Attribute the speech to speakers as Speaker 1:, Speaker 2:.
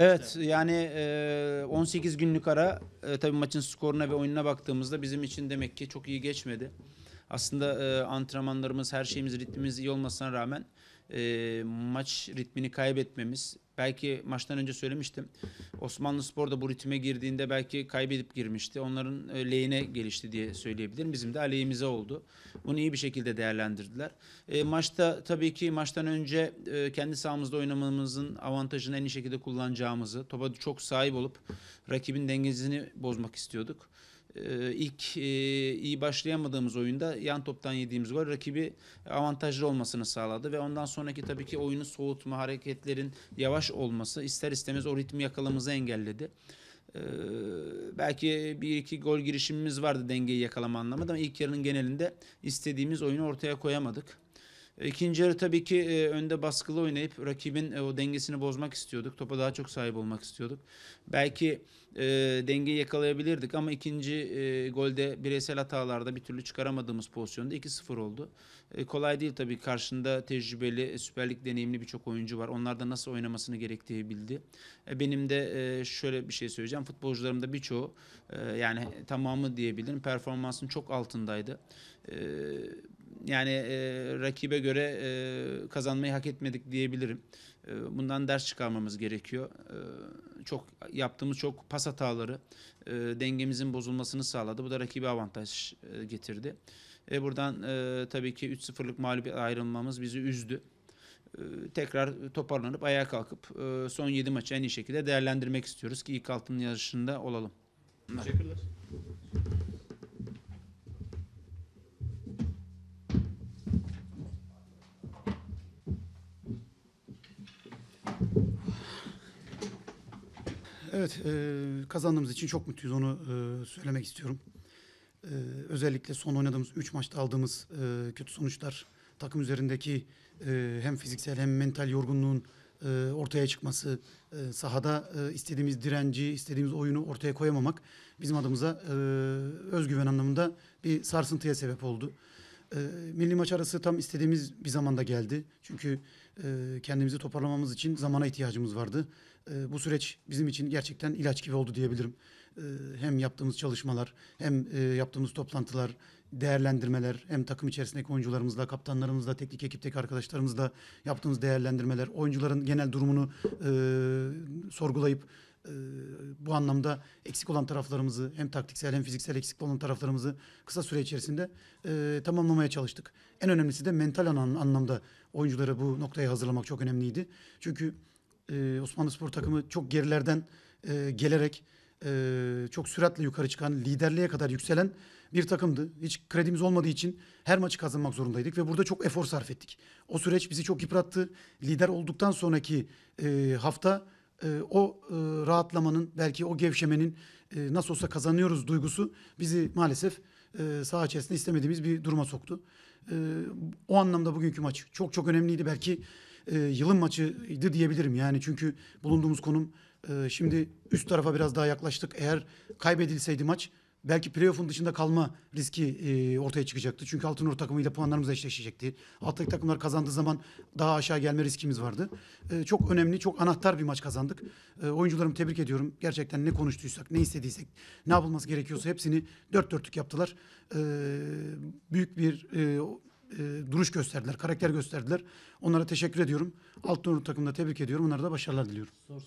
Speaker 1: Evet yani e, 18 günlük ara e, tabii maçın skoruna ve oyununa baktığımızda bizim için demek ki çok iyi geçmedi. Aslında e, antrenmanlarımız, her şeyimiz, ritmimiz iyi olmasına rağmen e, maç ritmini kaybetmemiz. Belki maçtan önce söylemiştim. Osmanlı Spor da bu ritme girdiğinde belki kaybedip girmişti. Onların e, lehine gelişti diye söyleyebilirim. Bizim de aleyhimize oldu. Bunu iyi bir şekilde değerlendirdiler. E, maçta tabii ki maçtan önce e, kendi sahamızda oynamamızın avantajını en iyi şekilde kullanacağımızı, topa çok sahip olup rakibin dengesini bozmak istiyorduk. Ee, ilk e, iyi başlayamadığımız oyunda yan toptan yediğimiz gol rakibi avantajlı olmasını sağladı ve ondan sonraki tabii ki oyunu soğutma, hareketlerin yavaş olması ister istemez o ritmi yakalamamızı engelledi. Ee, belki bir iki gol girişimimiz vardı dengeyi yakalama anlamında ama ilk yarının genelinde istediğimiz oyunu ortaya koyamadık. İkinci yarı tabii ki e, önde baskılı oynayıp rakibin e, o dengesini bozmak istiyorduk. Topa daha çok sahip olmak istiyorduk. Belki e, dengeyi yakalayabilirdik ama ikinci e, golde bireysel hatalarda bir türlü çıkaramadığımız pozisyonda 2-0 oldu. E, kolay değil tabii karşında tecrübeli, e, süperlik Lig deneyimli birçok oyuncu var. Onlar da nasıl oynamasını gerektiği bildi. E, benim de e, şöyle bir şey söyleyeceğim. Futbolcularımda birçoğu e, yani tamamı diyebilirim performansın çok altındaydı. Ee, yani e, rakibe göre e, kazanmayı hak etmedik diyebilirim. E, bundan ders çıkarmamız gerekiyor. E, çok yaptığımız çok pas hataları e, dengemizin bozulmasını sağladı. Bu da rakibe avantaj e, getirdi. E, buradan e, tabii ki 3-0'lık mağlubiyet ayrılmamız bizi üzdü. E, tekrar toparlanıp ayağa kalkıp e, son 7 maçı en iyi şekilde değerlendirmek istiyoruz ki ilk altın yarışında olalım. Teşekkürler.
Speaker 2: Evet, e, kazandığımız için çok mutluyuz. Onu e, söylemek istiyorum. E, özellikle son oynadığımız 3 maçta aldığımız e, kötü sonuçlar, takım üzerindeki e, hem fiziksel hem mental yorgunluğun e, ortaya çıkması, e, sahada e, istediğimiz direnci, istediğimiz oyunu ortaya koyamamak bizim adımıza e, özgüven anlamında bir sarsıntıya sebep oldu. E, milli maç arası tam istediğimiz bir zamanda geldi. Çünkü e, kendimizi toparlamamız için zamana ihtiyacımız vardı. E, bu süreç bizim için gerçekten ilaç gibi oldu diyebilirim. E, hem yaptığımız çalışmalar, hem e, yaptığımız toplantılar, değerlendirmeler, hem takım içerisindeki oyuncularımızla, kaptanlarımızla, teknik ekipteki arkadaşlarımızla yaptığımız değerlendirmeler, oyuncuların genel durumunu e, sorgulayıp e, bu anlamda eksik olan taraflarımızı hem taktiksel hem fiziksel eksik olan taraflarımızı kısa süre içerisinde e, tamamlamaya çalıştık. En önemlisi de mental an anlamda oyuncuları bu noktaya hazırlamak çok önemliydi. Çünkü e, Osmanlı Spor takımı çok gerilerden e, gelerek e, çok süratle yukarı çıkan, liderliğe kadar yükselen bir takımdı. Hiç kredimiz olmadığı için her maçı kazanmak zorundaydık ve burada çok efor sarf ettik. O süreç bizi çok yıprattı. Lider olduktan sonraki e, hafta e, o e, rahatlamanın belki o gevşemenin e, nasıl olsa kazanıyoruz duygusu bizi maalesef e, saha içerisinde istemediğimiz bir duruma soktu. E, o anlamda bugünkü maç çok çok önemliydi. Belki e, yılın maçıydı diyebilirim. Yani çünkü bulunduğumuz konum e, şimdi üst tarafa biraz daha yaklaştık. Eğer kaybedilseydi maç belki playoff'un dışında kalma riski e, ortaya çıkacaktı. Çünkü Altınor takımıyla puanlarımız eşleşecekti. Alttaki takımlar kazandığı zaman daha aşağı gelme riskimiz vardı. E, çok önemli, çok anahtar bir maç kazandık. E, oyuncularımı tebrik ediyorum. Gerçekten ne konuştuysak, ne istediysek, ne yapılması gerekiyorsa hepsini dört dörtlük yaptılar. E, büyük bir e, e, duruş gösterdiler, karakter gösterdiler. Onlara teşekkür ediyorum. Altınor takımına tebrik ediyorum. Onlara da başarılar diliyorum.